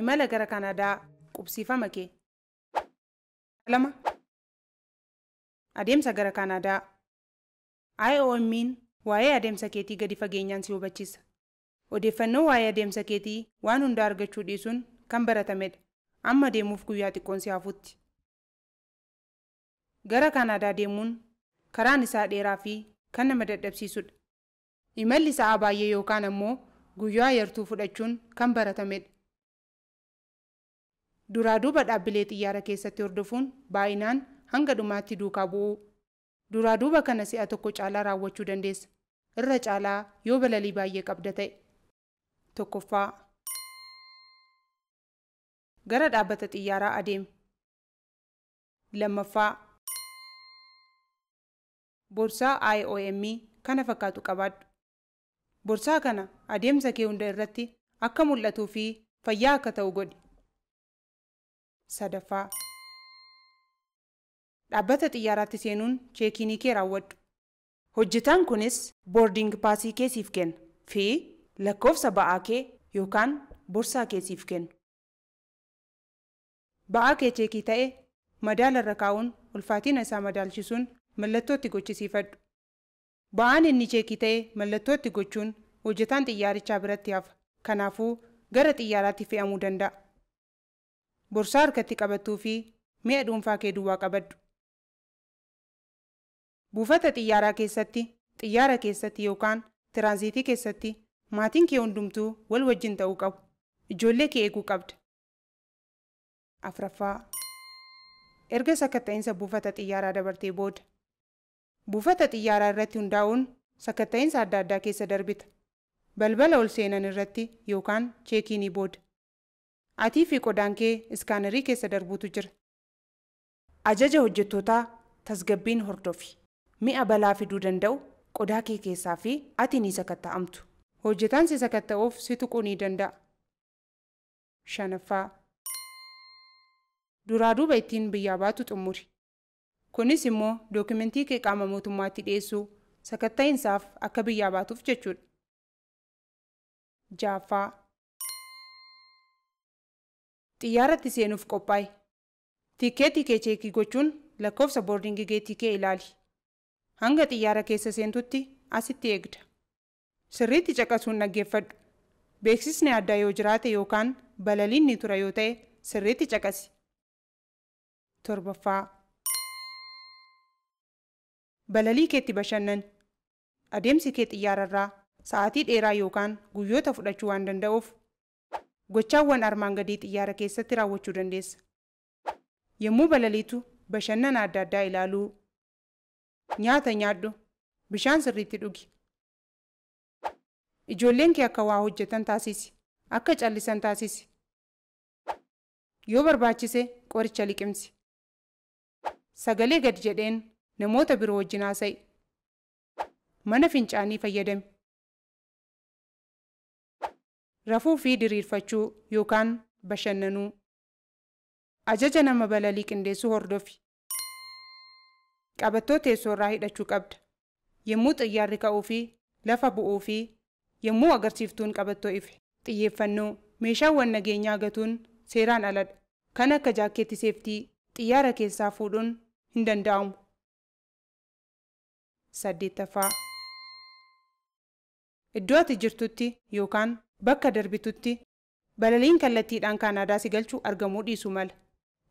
imala gara kaanaadaa qubsiifama kee. adeemsa gara kanaadaa IOM'n waa'ee adeemsa keetii gadi fageenyaan si hubachiisa. Odeeffannoo waa'ee adeemsa keetii waan hundaa argachuu dhiisuun kan baratamedha. Amma deemuuf guyyaa xiqqoon si hafuutti. Gara kaanaadaa deemuun karaan isaa dheeraa fi kan nama dadhabsiisudha. Imalli sa'aa baay'ee yookaan ammoo guyyaa yartuu fudhachuun kan baratamedha. duraa duuba dhaabbilee xiyyaara keessatti hordofuun baay'inaan hanga dhumaatti duukaa bu'u duraa duuba kana si'a tokko caalaa raawwachuu dandeessa irra caalaa yoo balalii baay'ee qabda ta'e tokkoffaa gara dhaabbata xiyyaaraa adeema lammaffaa borsaa IOM kana fakkaatu qabaadhu borsaa kana adeemsa kee hunda irratti akka mul'atuu fi fayyaa akka ta'u godhi. sadaffaa dhaabbata xiyyaaraatti seenuun cheekiinii kee raawwadhu. Hojjetaan kunis boarding paasii keesiif kenna fi lakkoofsa ba'aa kee yookaan borsaa keesiif kennu. Ba'aa kee cheekii ta'e madaala irra kaa'uun ulfaatina isaa madaalchisuun mallattootti itti gochisiifadhu. Ba'aan inni cheekii ta'e mallattootti gochuun hojjetaan xiyyaarichaa biratti hafa. Kanaafuu gara xiyyaaraatti fe'amuu danda'a. borsaa harkatti qabattuu fi mi'a dhuunfaa kee duwwaa qabadhu. Buufata xiyyaaraa keessatti, xiyyaara keessatti yookaan tiraanziitii keessatti maatiin kee hundumtuu wal wajjin ta'uu qabu. Ijoollee kee eeguu qabda. Afraffaa Erga sakatta'iinsa buufata xiyyaaraa dabartee booda. Buufata xiyyaaraa irratti hundaa'uun sakatta'iinsa adda addaa keessa darbita. Balbala ol seenan irratti yookaan cheekii ni booda. atii fi qodaan kee iskaanarii keessa darbuutu jira. Ajaja hojjetoota tasgabbiin hordofi. Mi'a balaa fiduu danda'u qodaa kee keessaa fi ati ni sakatta'amtu. Hojjetaan si sakatta'uuf si tuquu ni danda'a. Shanaffaa. Duraa duuba ittiin biyyaa baatu xumuri. Kunis immoo dookimentii kee qaama mootummaatti dhiyeessuu sakatta'iinsaaf akka biyyaa baatuuf jechuudha. Jaaffaa. xiyyaarratti seenuuf qophaa'e. Tikeetii kee cheekii gochuun lakkoofsa boordingi geetii kee ilaali. Hanga xiyyaara keessa seentutti asitti eegda. Sirriitti caqasuun dhaggeeffadhu. Beeksisni addaa yoo jiraate yookaan balaliinni tura yoo ta'e sirriitti caqasi. Torbaffaa Balalii keetti bashannan Adeemsi kee xiyyaararraa sa'aatii dheeraa yookaan guyyoota fudhachuu waan danda'uuf gochaawwan armaan gadii xiyyaara keessatti raawwachuu dandeessa. Yommuu balaliitu bashannana adda addaa ilaaluu, nyaata nyaadhu, bishaan sirriitti dhugi. Ijoolleen kee akka waa hojjetan taasisi, akka callisan taasisi. Yoo barbaachise qoricha liqimsi. Sagalee gadi jedheen namoota biroo wajjin haasa'i. Mana fincaanii fayyadami. rafuu fi diriirfachuu yookaan bashannanuu ajaja nama balalii qindeessuu hordofi qabattoo teessoo irraa hidhachuu qabda yommuu xiyyaarri ka'uu fi lafa bu'uu fi yommuu agarsiiftuun qabattoo ife xiyyeeffannoo meeshaawwan nageenyaa gatuun seeraan aladha kan akka jaakeetti seeftii xiyyaara keessaa fuudhuun hin danda'amu. saddeettaffaa iddoo ati jirtutti yookaan bakka darbitutti balaliin kallattiidhaan kaanaadaa si galchuu argamuu dhiisu mala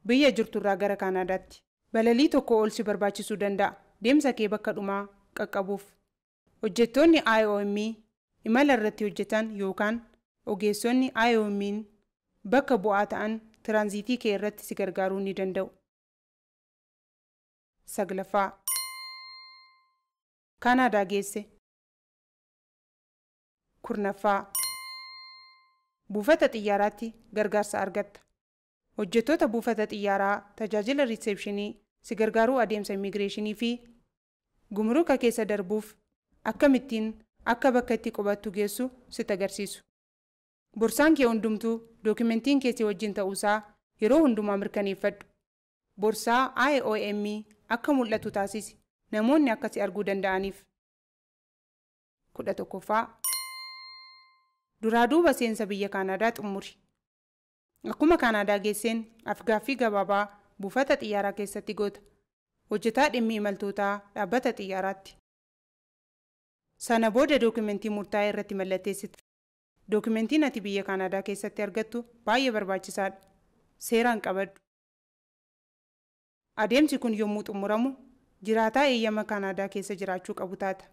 biyya jirturraa gara kaanaadaatti balalii tokko ol si barbaachisuu danda'a deemsa kee bakka dhumaa qaqqabuuf hojjettoonni iom imala irratti hojjetan yookaan ogeessonni iom bakka bu'aa ta'an tiraanziitii kee irratti si gargaaruu ni danda'u. saglaffaa kaanaadaa geesse kurnaffaa buufata xiyyaaraatti gargaarsa argatta hojjettoota buufata xiyyaaraa tajaajila riiseepshinii si gargaaruu adeemsa immigreeshinii fi gumruka keessa darbuuf akkamittiin akka bakka itti qubattu geessu si agarsiisu borsaan kee hundumtuu dookimentiin keessi wajjin ta'uusaa yeroo hundumaa mirkaneeffadhu borsaa IOM akka mul'atu taasisi namoonni akkasi arguu danda'aniif. kudha tokkoffaa duraa duuba seensa biyya kaanaadaa xumuri akkuma kaanaadaa geesseen afgaaffii gabaabaa buufata xiyyaaraa keessatti goota hojjetaa dhimmi imaltootaa dhaabbata xiyyaaraatti sana booda dookumentii murtaa'e irratti mallatteessite dookumentiin ati biyya kaanaadaa keessatti argattu baay'ee barbaachisaadha seeraan qabadhu adeemsi kun yommuu xumuramu jiraataa eeyyama kaanaadaa keessa jiraachuu qabu taata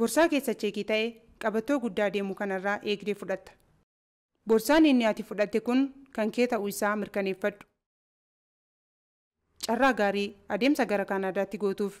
borsaa keessa cheekii ta'e qabatoo guddaa deemu kanarraa eegdee fudhatta. Borsaan inni ati fudhatte kun kan kee ta'uu isaa mirkaneeffadhu. Carraa gaarii adeemsa gara Kanaadaatti gootuuf